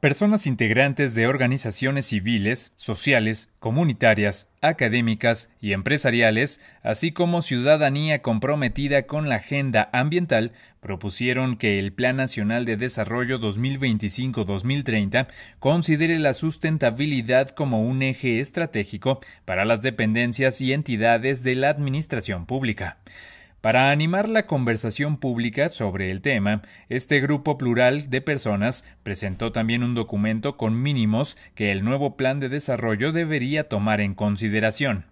Personas integrantes de organizaciones civiles, sociales, comunitarias, académicas y empresariales, así como ciudadanía comprometida con la agenda ambiental, propusieron que el Plan Nacional de Desarrollo 2025-2030 considere la sustentabilidad como un eje estratégico para las dependencias y entidades de la administración pública. Para animar la conversación pública sobre el tema, este grupo plural de personas presentó también un documento con mínimos que el nuevo plan de desarrollo debería tomar en consideración.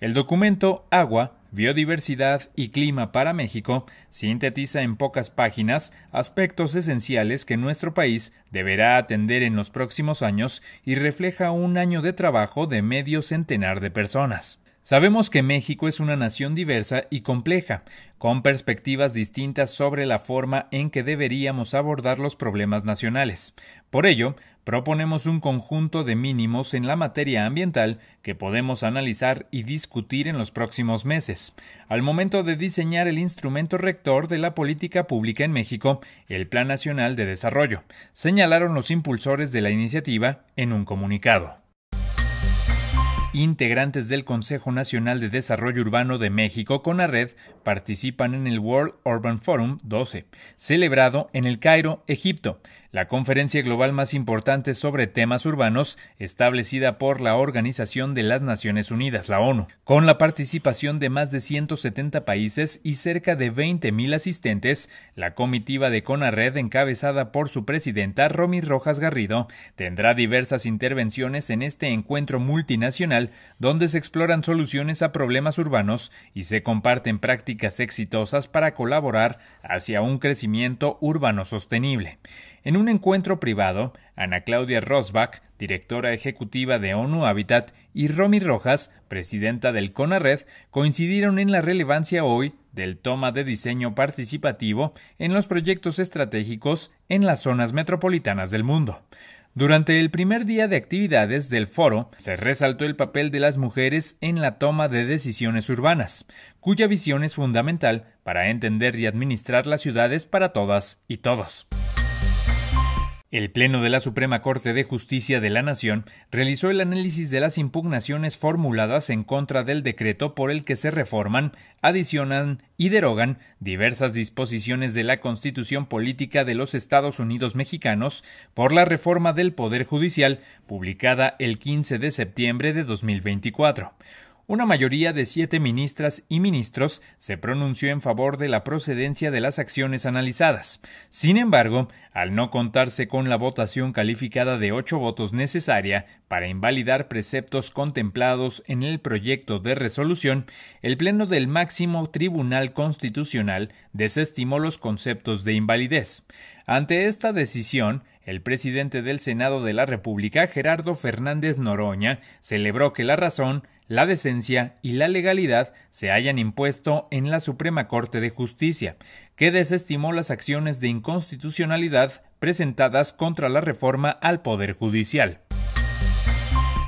El documento Agua, Biodiversidad y Clima para México sintetiza en pocas páginas aspectos esenciales que nuestro país deberá atender en los próximos años y refleja un año de trabajo de medio centenar de personas. Sabemos que México es una nación diversa y compleja, con perspectivas distintas sobre la forma en que deberíamos abordar los problemas nacionales. Por ello, proponemos un conjunto de mínimos en la materia ambiental que podemos analizar y discutir en los próximos meses, al momento de diseñar el instrumento rector de la política pública en México, el Plan Nacional de Desarrollo, señalaron los impulsores de la iniciativa en un comunicado. Integrantes del Consejo Nacional de Desarrollo Urbano de México, con la red participan en el World Urban Forum 12, celebrado en el Cairo, Egipto, la conferencia global más importante sobre temas urbanos establecida por la Organización de las Naciones Unidas, la ONU, con la participación de más de 170 países y cerca de 20.000 asistentes, la comitiva de CONARED encabezada por su presidenta Romy Rojas Garrido tendrá diversas intervenciones en este encuentro multinacional donde se exploran soluciones a problemas urbanos y se comparten prácticas exitosas para colaborar hacia un crecimiento urbano sostenible. En un encuentro privado, Ana Claudia Rosbach, directora ejecutiva de ONU Habitat, y Romy Rojas, presidenta del CONARED, coincidieron en la relevancia hoy del toma de diseño participativo en los proyectos estratégicos en las zonas metropolitanas del mundo. Durante el primer día de actividades del foro, se resaltó el papel de las mujeres en la toma de decisiones urbanas, cuya visión es fundamental para entender y administrar las ciudades para todas y todos. El Pleno de la Suprema Corte de Justicia de la Nación realizó el análisis de las impugnaciones formuladas en contra del decreto por el que se reforman, adicionan y derogan diversas disposiciones de la Constitución Política de los Estados Unidos Mexicanos por la reforma del Poder Judicial, publicada el 15 de septiembre de 2024 una mayoría de siete ministras y ministros se pronunció en favor de la procedencia de las acciones analizadas. Sin embargo, al no contarse con la votación calificada de ocho votos necesaria para invalidar preceptos contemplados en el proyecto de resolución, el Pleno del máximo Tribunal Constitucional desestimó los conceptos de invalidez. Ante esta decisión, el presidente del Senado de la República, Gerardo Fernández Noroña, celebró que la razón la decencia y la legalidad se hayan impuesto en la Suprema Corte de Justicia, que desestimó las acciones de inconstitucionalidad presentadas contra la reforma al Poder Judicial.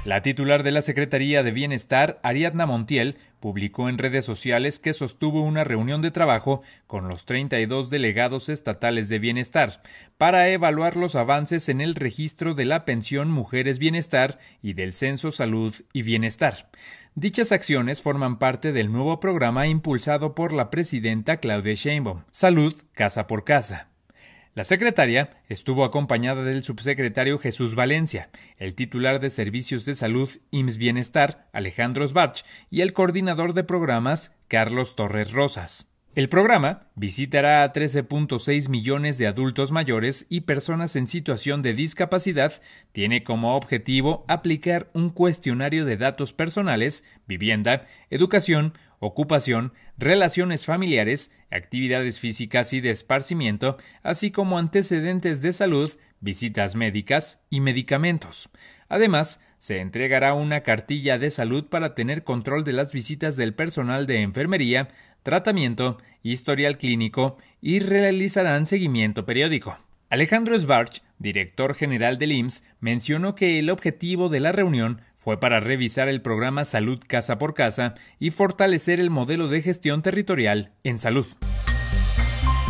La titular de la Secretaría de Bienestar, Ariadna Montiel, publicó en redes sociales que sostuvo una reunión de trabajo con los 32 delegados estatales de bienestar para evaluar los avances en el registro de la pensión Mujeres Bienestar y del Censo Salud y Bienestar. Dichas acciones forman parte del nuevo programa impulsado por la presidenta Claudia Sheinbaum, Salud Casa por Casa. La secretaria estuvo acompañada del subsecretario Jesús Valencia, el titular de Servicios de Salud IMSS Bienestar, Alejandro Sbarch, y el coordinador de programas, Carlos Torres Rosas. El programa visitará a 13.6 millones de adultos mayores y personas en situación de discapacidad. Tiene como objetivo aplicar un cuestionario de datos personales, vivienda, educación, ocupación, relaciones familiares, actividades físicas y de esparcimiento, así como antecedentes de salud, visitas médicas y medicamentos. Además, se entregará una cartilla de salud para tener control de las visitas del personal de enfermería, tratamiento, historial clínico y realizarán seguimiento periódico. Alejandro Sbarch, director general del IMSS, mencionó que el objetivo de la reunión fue para revisar el programa Salud Casa por Casa y fortalecer el modelo de gestión territorial en salud.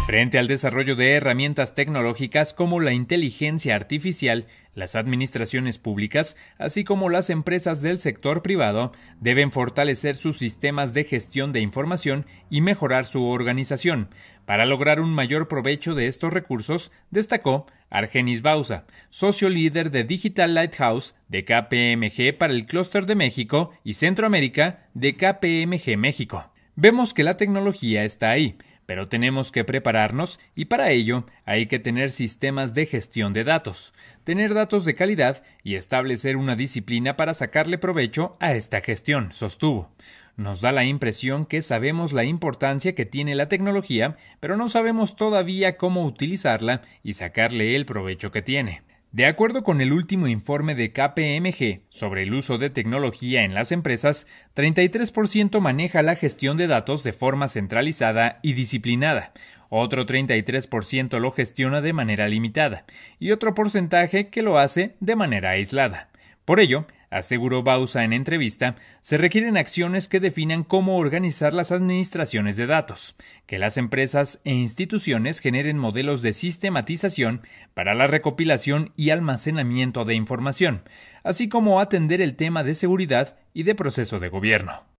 Frente al desarrollo de herramientas tecnológicas como la inteligencia artificial, las administraciones públicas, así como las empresas del sector privado, deben fortalecer sus sistemas de gestión de información y mejorar su organización, para lograr un mayor provecho de estos recursos, destacó Argenis Bausa, socio líder de Digital Lighthouse de KPMG para el clúster de México y Centroamérica de KPMG México. Vemos que la tecnología está ahí, pero tenemos que prepararnos y para ello hay que tener sistemas de gestión de datos, tener datos de calidad y establecer una disciplina para sacarle provecho a esta gestión, sostuvo. Nos da la impresión que sabemos la importancia que tiene la tecnología, pero no sabemos todavía cómo utilizarla y sacarle el provecho que tiene. De acuerdo con el último informe de KPMG sobre el uso de tecnología en las empresas, 33% maneja la gestión de datos de forma centralizada y disciplinada, otro 33% lo gestiona de manera limitada y otro porcentaje que lo hace de manera aislada. Por ello, Aseguró Bausa en entrevista, se requieren acciones que definan cómo organizar las administraciones de datos, que las empresas e instituciones generen modelos de sistematización para la recopilación y almacenamiento de información, así como atender el tema de seguridad y de proceso de gobierno.